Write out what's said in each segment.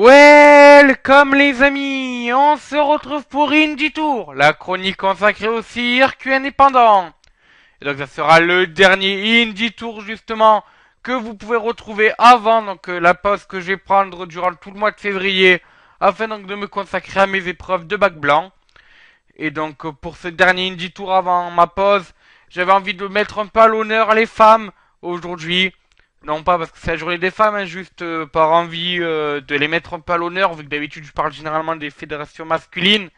Welcome les amis, on se retrouve pour Indie Tour, la chronique consacrée au circuit indépendant. Et donc ça sera le dernier Indie Tour justement que vous pouvez retrouver avant donc euh, la pause que je vais prendre durant tout le mois de février afin donc de me consacrer à mes épreuves de bac blanc. Et donc euh, pour ce dernier Indie Tour avant ma pause, j'avais envie de mettre un peu à l'honneur les femmes aujourd'hui. Non, pas parce que c'est la journée des femmes, hein, juste euh, par envie euh, de les mettre un peu à l'honneur, vu que d'habitude je parle généralement des fédérations masculines.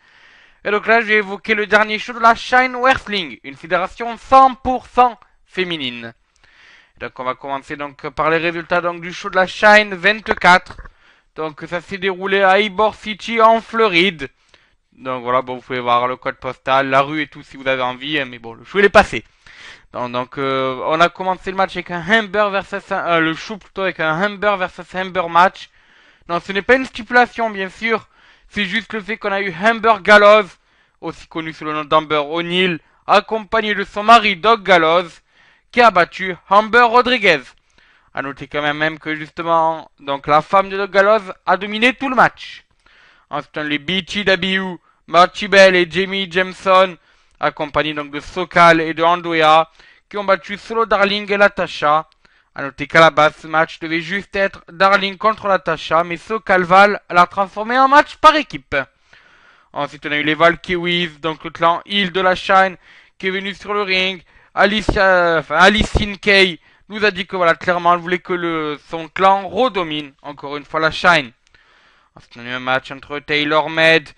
Et donc là, je vais évoquer le dernier show de la Shine Wrestling, une fédération 100% féminine. donc on va commencer donc par les résultats donc, du show de la Shine 24. Donc ça s'est déroulé à Ibor City en Floride. Donc voilà, bon, vous pouvez voir le code postal, la rue et tout si vous avez envie, hein, mais bon, le show il est passé. Donc, euh, on a commencé le match avec un Humber versus euh, le chou plutôt avec un Humber versus Humber match. Non, ce n'est pas une stipulation, bien sûr. C'est juste le fait qu'on a eu Humber Gallows, aussi connu sous le nom d'Humber O'Neill, accompagné de son mari Doc Gallows, qui a battu Humber Rodriguez. A noter quand même, même que justement, donc la femme de Doc Gallows a dominé tout le match. Ensuite, les BTW, Marty Bell et Jamie Jameson accompagné donc de Sokal et de Andoya, qui ont battu solo Darling et Latasha. A noter qu'à la base, ce match devait juste être Darling contre Latasha, mais Sokal Val l'a transformé en match par équipe. Ensuite, on a eu les Valkyries, donc le clan Hill de la Shine, qui est venu sur le ring. Alicia, enfin, Alice Kay nous a dit que voilà, clairement, elle voulait que le, son clan redomine, encore une fois, la Shine. Ensuite, on a eu un match entre Taylor Med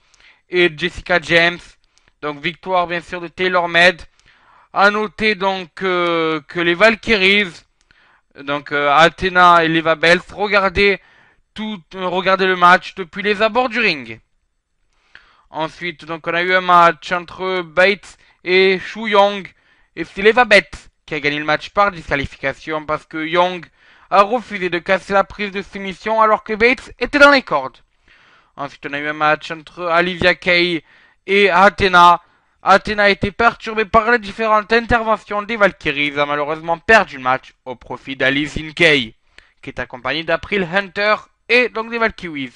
et Jessica James. Donc victoire bien sûr de Taylor Med. À noter donc euh, que les Valkyries, donc Athéna euh, Athena et Leva Bells, regardaient, tout, euh, le match depuis les abords du ring. Ensuite, donc on a eu un match entre Bates et Shu Yong. Et c'est Leva Bates qui a gagné le match par disqualification parce que Young a refusé de casser la prise de soumission alors que Bates était dans les cordes. Ensuite, on a eu un match entre Olivia Kay et Athéna. Athéna a été perturbée par les différentes interventions des Valkyries, a malheureusement perdu le match au profit d'Alice Inkay qui est accompagnée d'April Hunter et donc des Valkyries.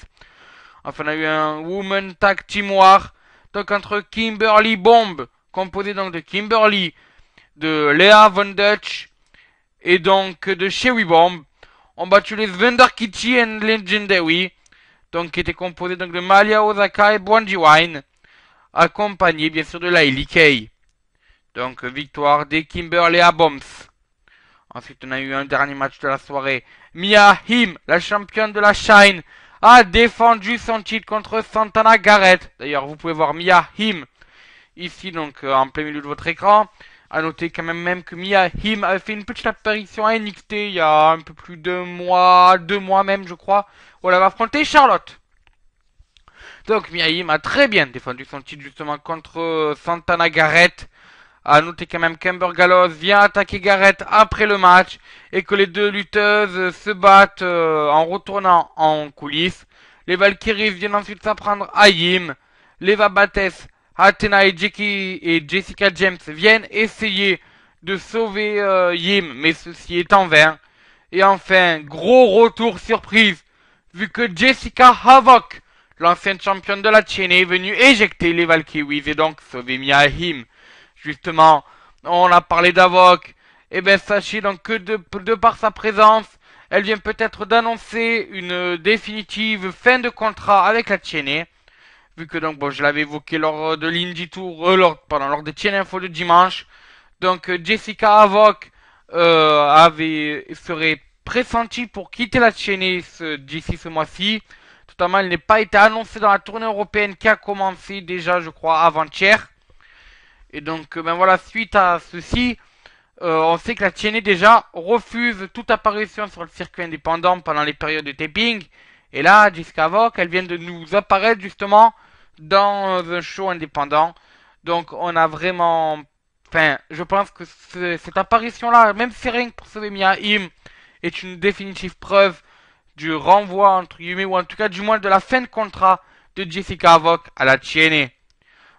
Enfin, on a eu un Woman Tag Team War, donc entre Kimberly Bomb, composée donc de Kimberly, de Lea Von Dutch et donc de Sherry Bomb, ont battu les Thunder Kitty and Legendary, donc qui étaient composés donc de Malia Osaka et Brandywine Wine accompagné bien sûr de la Kay. Donc victoire des Kimberley Bombs. Ensuite on a eu un dernier match de la soirée. Mia Him, la championne de la Shine, a défendu son titre contre Santana Garrett. D'ailleurs vous pouvez voir Mia Him ici donc euh, en plein milieu de votre écran. A noter quand même même que Mia Him a fait une petite apparition à NXT il y a un peu plus de mois, deux mois même je crois, où elle affronter Charlotte. Donc Miaim a très bien défendu son titre justement contre euh, Santana Garrett. A noter quand même qu'Ember Gallows vient attaquer Garrett après le match et que les deux lutteuses se battent euh, en retournant en coulisses. Les Valkyries viennent ensuite s'apprendre à Yim. Leva Bates, Athena et, et Jessica James viennent essayer de sauver euh, Yim, mais ceci est en vain. Et enfin, gros retour surprise, vu que Jessica Havoc L'ancienne championne de la chaîne est venue éjecter les Valkyries et donc sauver Miahim. Justement, on a parlé d'Avok. Eh bien, sachez donc que de, par sa présence, elle vient peut-être d'annoncer une définitive fin de contrat avec la Tienne. Vu que donc je l'avais évoqué lors de l'Indie Tour, euh, lors, pardon, lors de Info de dimanche. Donc euh, Jessica Avok euh, avait serait pressentie pour quitter la ce d'ici ce mois-ci. Notamment, elle n'est pas été annoncée dans la tournée européenne qui a commencé déjà, je crois, avant-hier. Et donc, euh, ben voilà, suite à ceci, euh, on sait que la est déjà refuse toute apparition sur le circuit indépendant pendant les périodes de taping. Et là, avant qu'elle vient de nous apparaître justement dans euh, un show indépendant. Donc, on a vraiment. Enfin, je pense que cette apparition-là, même si rien que pour sauver Mia Im, est une définitive preuve du renvoi, entre guillemets, ou en tout cas, du moins de la fin de contrat de Jessica Havoc à la Tienne.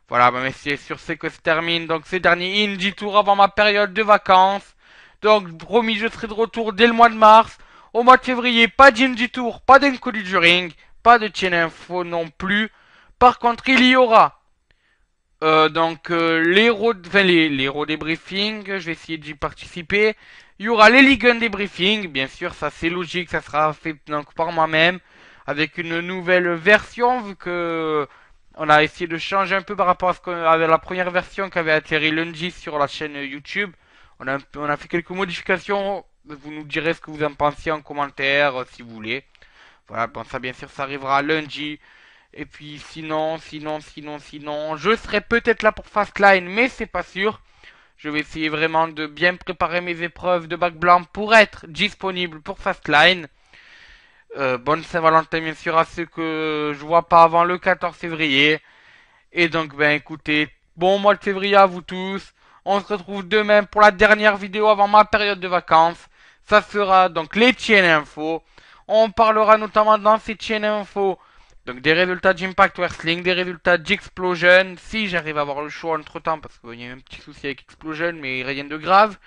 Voilà, bah, c'est sur ce que se termine donc ces dernier Indie Tour avant ma période de vacances. Donc, promis, je serai de retour dès le mois de mars. Au mois de février, pas d'Indie Tour, pas d'Encoli du Ring, pas de Chain Info non plus. Par contre, il y aura euh, donc euh, les, road, les, les je vais essayer d'y participer. Il y aura les Ligue débriefing, bien sûr, ça c'est logique, ça sera fait donc par moi-même, avec une nouvelle version, vu que on a essayé de changer un peu par rapport à ce avait la première version qui avait atterri lundi sur la chaîne YouTube. On a, fait quelques modifications, vous nous direz ce que vous en pensez en commentaire, euh, si vous voulez. Voilà, bon ça bien sûr ça arrivera lundi. Et puis sinon, sinon, sinon, sinon, je serai peut-être là pour Fastline, mais c'est pas sûr. Je vais essayer vraiment de bien préparer mes épreuves de bac blanc pour être disponible pour Fastline. Euh, bonne Saint-Valentin bien sûr à ceux que je vois pas avant le 14 février. Et donc ben écoutez, bon mois de février à vous tous. On se retrouve demain pour la dernière vidéo avant ma période de vacances. Ça sera donc les tiennes info. On parlera notamment dans ces tiennes info donc des résultats d'Impact Wrestling, des résultats d'Explosion, si j'arrive à avoir le choix entre temps, parce qu'il y a eu un petit souci avec Explosion, mais rien de grave.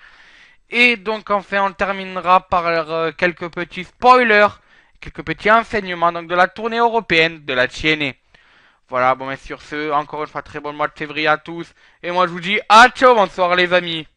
Et donc enfin on terminera par euh, quelques petits spoilers, quelques petits enseignements donc de la tournée européenne de la tienne. Voilà, bon mais sur ce, encore une fois très bon mois de février à tous, et moi je vous dis à ciao, bonsoir les amis